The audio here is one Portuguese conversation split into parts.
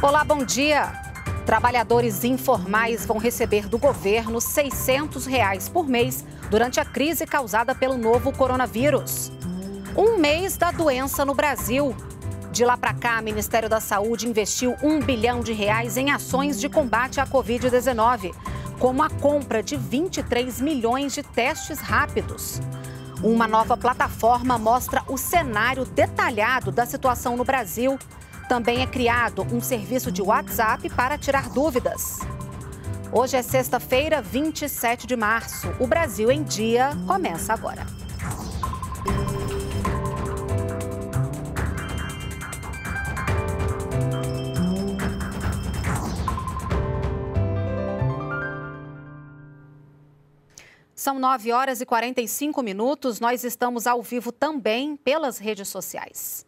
Olá, bom dia. Trabalhadores informais vão receber do governo R$ 600 reais por mês durante a crise causada pelo novo coronavírus. Um mês da doença no Brasil. De lá para cá, o Ministério da Saúde investiu um bilhão de reais em ações de combate à Covid-19, como a compra de 23 milhões de testes rápidos. Uma nova plataforma mostra o cenário detalhado da situação no Brasil também é criado um serviço de WhatsApp para tirar dúvidas. Hoje é sexta-feira, 27 de março. O Brasil em Dia começa agora. São 9 horas e 45 minutos. Nós estamos ao vivo também pelas redes sociais.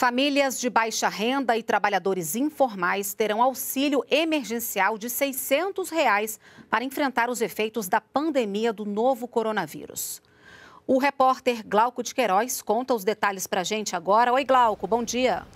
Famílias de baixa renda e trabalhadores informais terão auxílio emergencial de R$ 600 reais para enfrentar os efeitos da pandemia do novo coronavírus. O repórter Glauco de Queiroz conta os detalhes para a gente agora. Oi, Glauco, bom dia.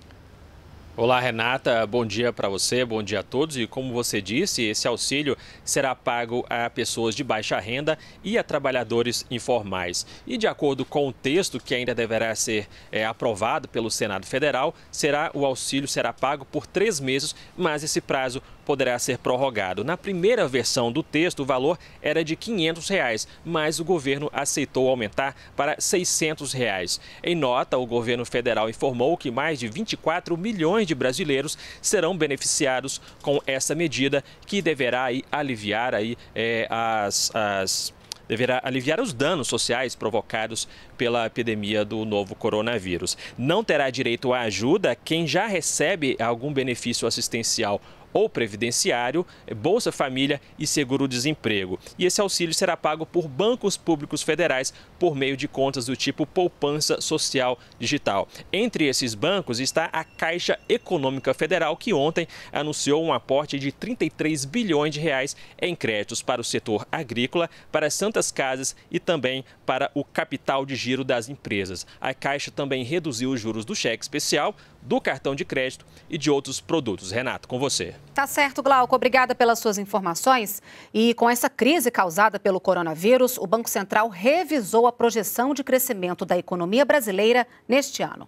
Olá, Renata. Bom dia para você, bom dia a todos. E como você disse, esse auxílio será pago a pessoas de baixa renda e a trabalhadores informais. E de acordo com o texto que ainda deverá ser é, aprovado pelo Senado Federal, será o auxílio será pago por três meses, mas esse prazo poderá ser prorrogado. Na primeira versão do texto, o valor era de R$ 500, reais, mas o governo aceitou aumentar para R$ 600. Reais. Em nota, o governo federal informou que mais de 24 milhões de brasileiros serão beneficiados com essa medida, que deverá aí, aliviar aí, é, as, as deverá aliviar os danos sociais provocados pela epidemia do novo coronavírus. Não terá direito à ajuda quem já recebe algum benefício assistencial ou previdenciário, Bolsa Família e seguro-desemprego. E esse auxílio será pago por bancos públicos federais por meio de contas do tipo poupança social digital. Entre esses bancos está a Caixa Econômica Federal, que ontem anunciou um aporte de 33 bilhões de reais em créditos para o setor agrícola, para as santas casas e também para o capital de giro das empresas. A Caixa também reduziu os juros do cheque especial, do cartão de crédito e de outros produtos. Renato, com você. Tá certo, Glauco. Obrigada pelas suas informações. E com essa crise causada pelo coronavírus, o Banco Central revisou a projeção de crescimento da economia brasileira neste ano.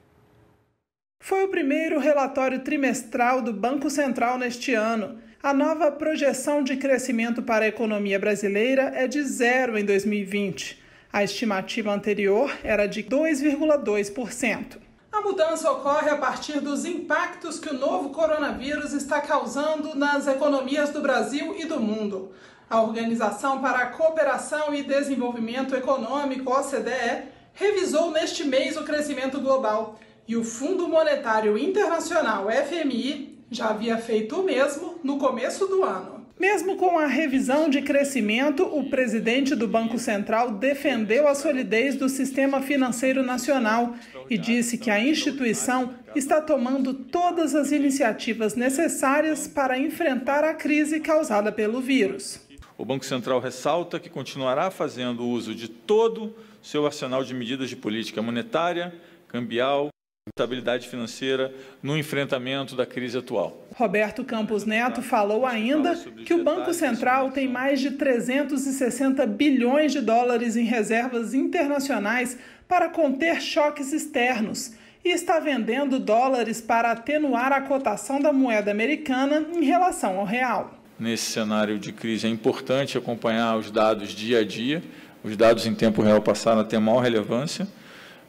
Foi o primeiro relatório trimestral do Banco Central neste ano. A nova projeção de crescimento para a economia brasileira é de zero em 2020. A estimativa anterior era de 2,2%. A mudança ocorre a partir dos impactos que o novo coronavírus está causando nas economias do Brasil e do mundo. A Organização para a Cooperação e Desenvolvimento Econômico, OCDE, revisou neste mês o crescimento global e o Fundo Monetário Internacional, FMI, já havia feito o mesmo no começo do ano. Mesmo com a revisão de crescimento, o presidente do Banco Central defendeu a solidez do sistema financeiro nacional e disse que a instituição está tomando todas as iniciativas necessárias para enfrentar a crise causada pelo vírus. O Banco Central ressalta que continuará fazendo uso de todo seu arsenal de medidas de política monetária, cambial, estabilidade financeira no enfrentamento da crise atual. Roberto Campos Neto tá. falou ainda que o Banco Central tem mais de 360 bilhões de dólares em reservas internacionais para conter choques externos e está vendendo dólares para atenuar a cotação da moeda americana em relação ao real. Nesse cenário de crise é importante acompanhar os dados dia a dia. Os dados em tempo real passaram a ter maior relevância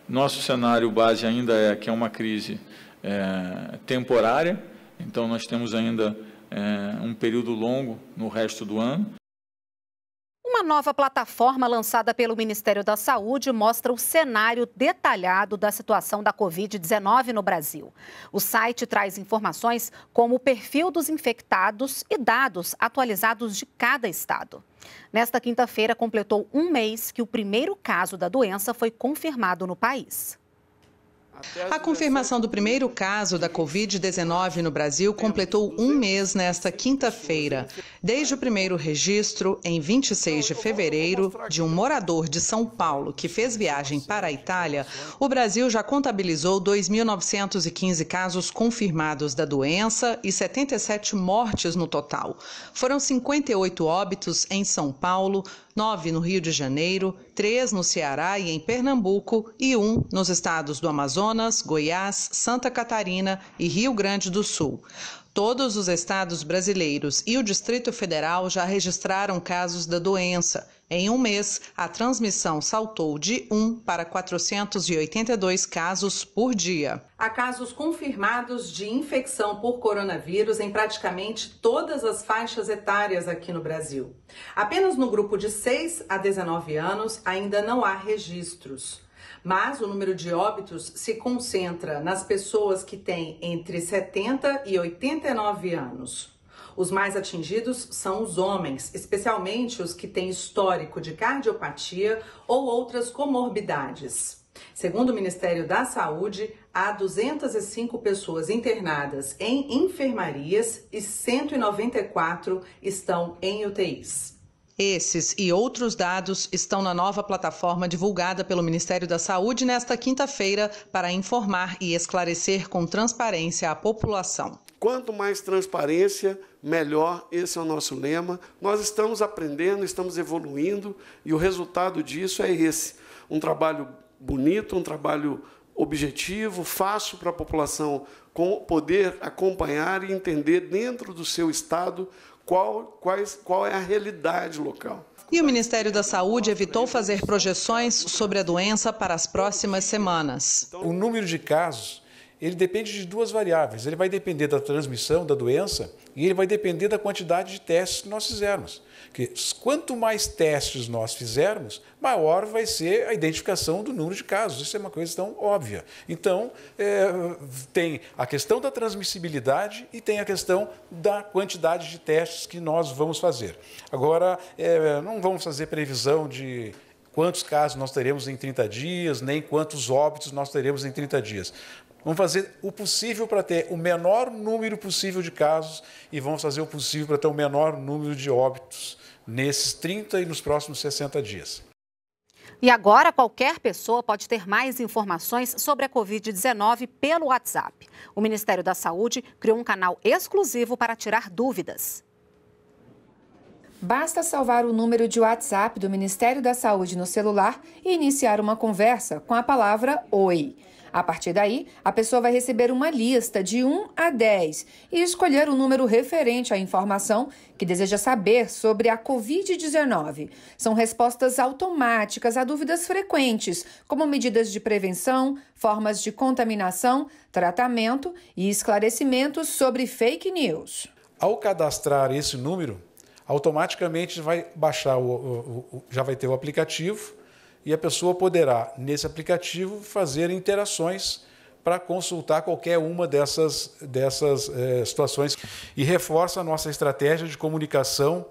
nosso cenário base ainda é que é uma crise é, temporária, então nós temos ainda é, um período longo no resto do ano, uma nova plataforma lançada pelo Ministério da Saúde mostra o cenário detalhado da situação da Covid-19 no Brasil. O site traz informações como o perfil dos infectados e dados atualizados de cada estado. Nesta quinta-feira, completou um mês que o primeiro caso da doença foi confirmado no país. A confirmação do primeiro caso da Covid-19 no Brasil completou um mês nesta quinta-feira, desde o primeiro registro, em 26 de então, fevereiro, de um morador de São Paulo que fez viagem para a Itália. O Brasil já contabilizou 2.915 casos confirmados da doença e 77 mortes no total. Foram 58 óbitos em São Paulo, nove no Rio de Janeiro, três no Ceará e em Pernambuco e um nos estados do Amazonas, Goiás, Santa Catarina e Rio Grande do Sul. Todos os estados brasileiros e o Distrito Federal já registraram casos da doença em um mês, a transmissão saltou de 1 para 482 casos por dia. Há casos confirmados de infecção por coronavírus em praticamente todas as faixas etárias aqui no Brasil. Apenas no grupo de 6 a 19 anos ainda não há registros. Mas o número de óbitos se concentra nas pessoas que têm entre 70 e 89 anos. Os mais atingidos são os homens, especialmente os que têm histórico de cardiopatia ou outras comorbidades. Segundo o Ministério da Saúde, há 205 pessoas internadas em enfermarias e 194 estão em UTIs. Esses e outros dados estão na nova plataforma divulgada pelo Ministério da Saúde nesta quinta-feira para informar e esclarecer com transparência a população. Quanto mais transparência, melhor. Esse é o nosso lema. Nós estamos aprendendo, estamos evoluindo e o resultado disso é esse: um trabalho bonito, um trabalho objetivo, fácil para a população poder acompanhar e entender dentro do seu estado qual, quais, qual é a realidade local. E o Ministério da Saúde evitou fazer projeções sobre a doença para as próximas semanas. O número de casos ele depende de duas variáveis. Ele vai depender da transmissão da doença e ele vai depender da quantidade de testes que nós fizermos. Porque quanto mais testes nós fizermos, maior vai ser a identificação do número de casos. Isso é uma coisa tão óbvia. Então, é, tem a questão da transmissibilidade e tem a questão da quantidade de testes que nós vamos fazer. Agora, é, não vamos fazer previsão de quantos casos nós teremos em 30 dias, nem quantos óbitos nós teremos em 30 dias. Vamos fazer o possível para ter o menor número possível de casos e vamos fazer o possível para ter o menor número de óbitos nesses 30 e nos próximos 60 dias. E agora, qualquer pessoa pode ter mais informações sobre a Covid-19 pelo WhatsApp. O Ministério da Saúde criou um canal exclusivo para tirar dúvidas. Basta salvar o número de WhatsApp do Ministério da Saúde no celular e iniciar uma conversa com a palavra Oi. A partir daí, a pessoa vai receber uma lista de 1 a 10 e escolher o número referente à informação que deseja saber sobre a Covid-19. São respostas automáticas a dúvidas frequentes, como medidas de prevenção, formas de contaminação, tratamento e esclarecimentos sobre fake news. Ao cadastrar esse número, automaticamente vai baixar o, o, o já vai ter o aplicativo e a pessoa poderá, nesse aplicativo, fazer interações para consultar qualquer uma dessas, dessas é, situações. E reforça a nossa estratégia de comunicação,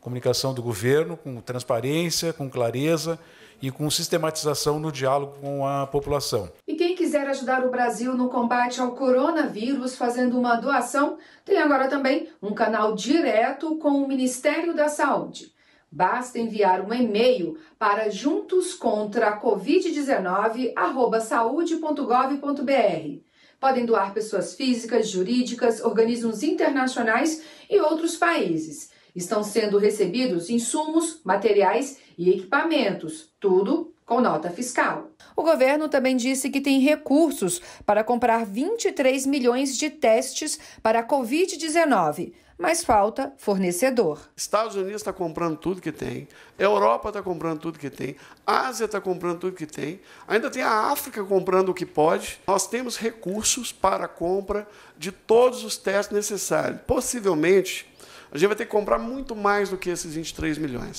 comunicação do governo, com transparência, com clareza e com sistematização no diálogo com a população. E quem quiser ajudar o Brasil no combate ao coronavírus fazendo uma doação, tem agora também um canal direto com o Ministério da Saúde. Basta enviar um e-mail para juntoscontracovid19@saude.gov.br. Podem doar pessoas físicas, jurídicas, organismos internacionais e outros países. Estão sendo recebidos insumos, materiais e equipamentos, tudo com nota fiscal. O governo também disse que tem recursos para comprar 23 milhões de testes para a Covid-19 mas falta fornecedor. Estados Unidos está comprando tudo que tem, Europa está comprando tudo que tem, Ásia está comprando tudo que tem, ainda tem a África comprando o que pode. Nós temos recursos para a compra de todos os testes necessários. Possivelmente, a gente vai ter que comprar muito mais do que esses 23 milhões.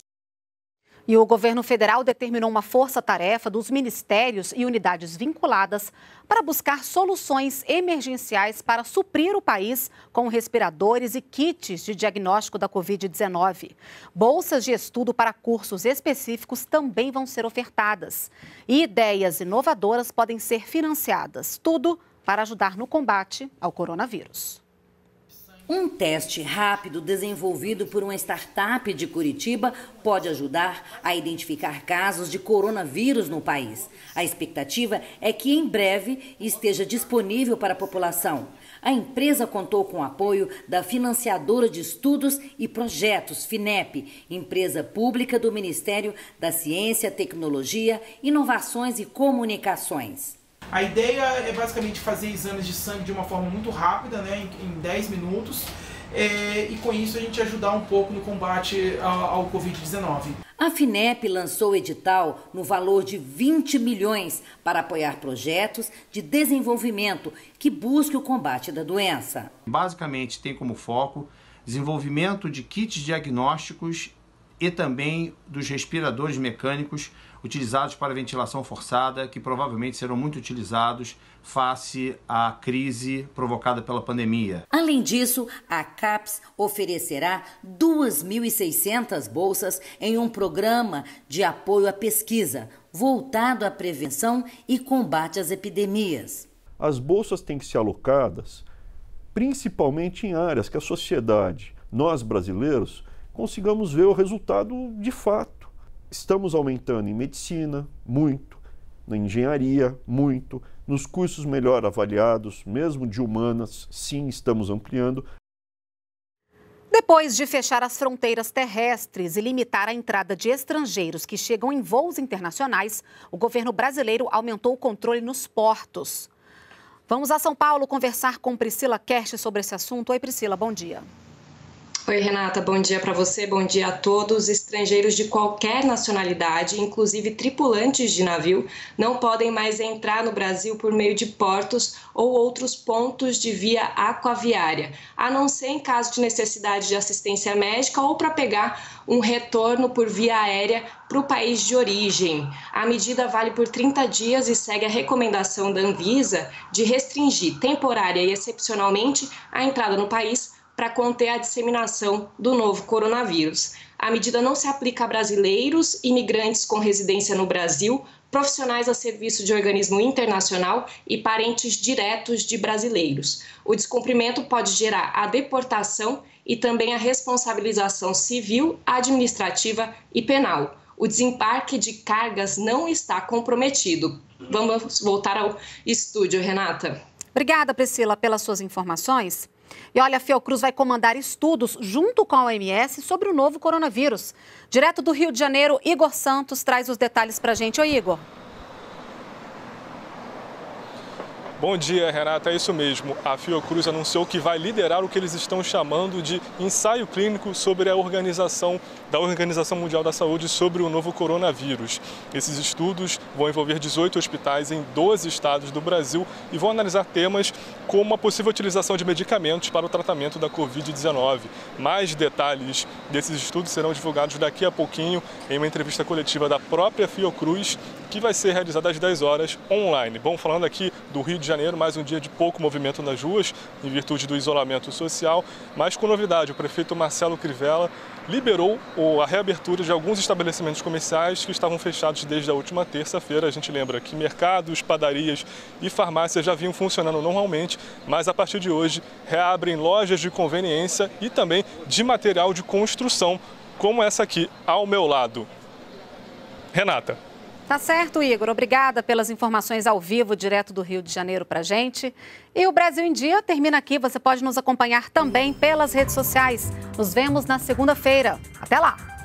E o governo federal determinou uma força-tarefa dos ministérios e unidades vinculadas para buscar soluções emergenciais para suprir o país com respiradores e kits de diagnóstico da Covid-19. Bolsas de estudo para cursos específicos também vão ser ofertadas. E ideias inovadoras podem ser financiadas. Tudo para ajudar no combate ao coronavírus. Um teste rápido desenvolvido por uma startup de Curitiba pode ajudar a identificar casos de coronavírus no país. A expectativa é que em breve esteja disponível para a população. A empresa contou com o apoio da financiadora de estudos e projetos FINEP, empresa pública do Ministério da Ciência, Tecnologia, Inovações e Comunicações. A ideia é basicamente fazer exames de sangue de uma forma muito rápida, né, em, 10 minutos, é, e com isso a gente ajudar um pouco no combate ao, ao Covid-19. A FINEP lançou edital no valor de 20 milhões para apoiar projetos de desenvolvimento que busque o combate da doença. Basicamente, tem como foco desenvolvimento de kits diagnósticos e também dos respiradores mecânicos utilizados para ventilação forçada, que provavelmente serão muito utilizados face à crise provocada pela pandemia. Além disso, a CAPS oferecerá 2.600 bolsas em um programa de apoio à pesquisa, voltado à prevenção e combate às epidemias. As bolsas têm que ser alocadas principalmente em áreas que a sociedade, nós brasileiros, consigamos ver o resultado de fato. Estamos aumentando em medicina, muito, na engenharia, muito, nos cursos melhor avaliados, mesmo de humanas, sim, estamos ampliando. Depois de fechar as fronteiras terrestres e limitar a entrada de estrangeiros que chegam em voos internacionais, o governo brasileiro aumentou o controle nos portos. Vamos a São Paulo conversar com Priscila Kersh sobre esse assunto. Oi, Priscila, bom dia. Oi, Renata, bom dia para você, bom dia a todos. Estrangeiros de qualquer nacionalidade, inclusive tripulantes de navio, não podem mais entrar no Brasil por meio de portos ou outros pontos de via aquaviária, a não ser em caso de necessidade de assistência médica ou para pegar um retorno por via aérea para o país de origem. A medida vale por 30 dias e segue a recomendação da Anvisa de restringir temporária e excepcionalmente a entrada no país para conter a disseminação do novo coronavírus. A medida não se aplica a brasileiros, imigrantes com residência no Brasil, profissionais a serviço de organismo internacional e parentes diretos de brasileiros. O descumprimento pode gerar a deportação e também a responsabilização civil, administrativa e penal. O desembarque de cargas não está comprometido. Vamos voltar ao estúdio, Renata. Obrigada, Priscila, pelas suas informações. E olha, a Fiocruz vai comandar estudos junto com a OMS sobre o novo coronavírus. Direto do Rio de Janeiro, Igor Santos traz os detalhes para a gente. Oi, Igor. Bom dia, Renata. É isso mesmo. A Fiocruz anunciou que vai liderar o que eles estão chamando de ensaio clínico sobre a organização da Organização Mundial da Saúde sobre o novo coronavírus. Esses estudos vão envolver 18 hospitais em 12 estados do Brasil e vão analisar temas como a possível utilização de medicamentos para o tratamento da Covid-19. Mais detalhes desses estudos serão divulgados daqui a pouquinho em uma entrevista coletiva da própria Fiocruz que vai ser realizada às 10 horas online. Bom, falando aqui do Rio de Janeiro, mais um dia de pouco movimento nas ruas, em virtude do isolamento social, mas com novidade, o prefeito Marcelo Crivella liberou a reabertura de alguns estabelecimentos comerciais que estavam fechados desde a última terça-feira. A gente lembra que mercados, padarias e farmácias já vinham funcionando normalmente, mas a partir de hoje reabrem lojas de conveniência e também de material de construção, como essa aqui ao meu lado. Renata. Tá certo, Igor. Obrigada pelas informações ao vivo, direto do Rio de Janeiro pra gente. E o Brasil em Dia termina aqui. Você pode nos acompanhar também pelas redes sociais. Nos vemos na segunda-feira. Até lá!